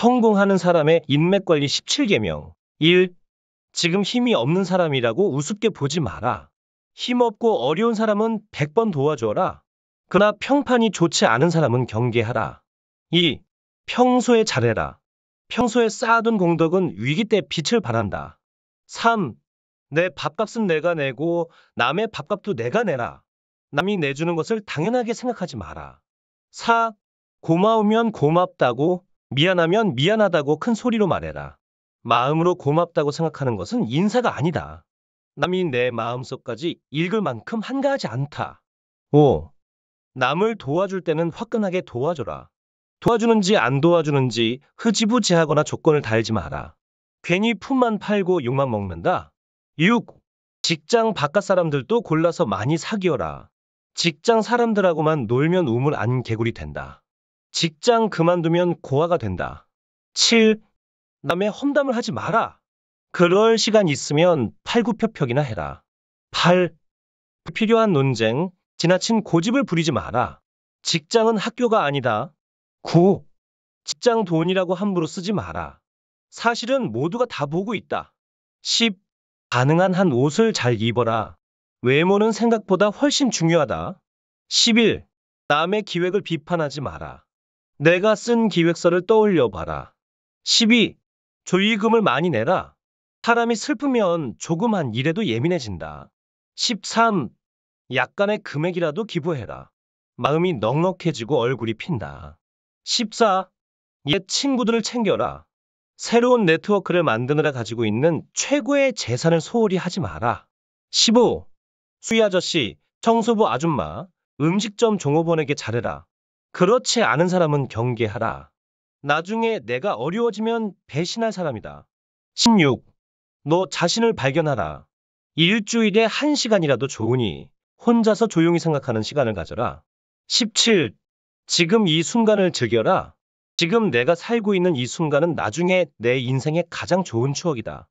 성공하는 사람의 인맥관리 17개명 1. 지금 힘이 없는 사람이라고 우습게 보지 마라. 힘없고 어려운 사람은 100번 도와줘라. 그러나 평판이 좋지 않은 사람은 경계하라. 2. 평소에 잘해라. 평소에 쌓아둔 공덕은 위기 때 빛을 발한다. 3. 내 밥값은 내가 내고 남의 밥값도 내가 내라. 남이 내주는 것을 당연하게 생각하지 마라. 4. 고마우면 고맙다고 미안하면 미안하다고 큰 소리로 말해라. 마음으로 고맙다고 생각하는 것은 인사가 아니다. 남이 내 마음속까지 읽을 만큼 한가하지 않다. 5. 남을 도와줄 때는 화끈하게 도와줘라. 도와주는지 안 도와주는지 흐지부지하거나 조건을 달지 마라. 괜히 품만 팔고 욕만 먹는다. 6. 직장 바깥 사람들도 골라서 많이 사귀어라. 직장 사람들하고만 놀면 우물 안 개구리 된다. 직장 그만두면 고아가 된다. 7. 남의 험담을 하지 마라. 그럴 시간 있으면 팔굽혀펴기나 해라. 8. 불필요한 논쟁, 지나친 고집을 부리지 마라. 직장은 학교가 아니다. 9. 직장 돈이라고 함부로 쓰지 마라. 사실은 모두가 다 보고 있다. 10. 가능한 한 옷을 잘 입어라. 외모는 생각보다 훨씬 중요하다. 11. 남의 기획을 비판하지 마라. 내가 쓴 기획서를 떠올려 봐라. 12. 조의금을 많이 내라. 사람이 슬프면 조그만 일에도 예민해진다. 13. 약간의 금액이라도 기부해라. 마음이 넉넉해지고 얼굴이 핀다. 14. 옛 친구들을 챙겨라. 새로운 네트워크를 만드느라 가지고 있는 최고의 재산을 소홀히 하지 마라. 15. 수희 아저씨, 청소부 아줌마, 음식점 종업원에게 잘해라. 그렇지 않은 사람은 경계하라. 나중에 내가 어려워지면 배신할 사람이다. 16. 너 자신을 발견하라. 일주일에 한 시간이라도 좋으니 혼자서 조용히 생각하는 시간을 가져라. 17. 지금 이 순간을 즐겨라. 지금 내가 살고 있는 이 순간은 나중에 내 인생의 가장 좋은 추억이다.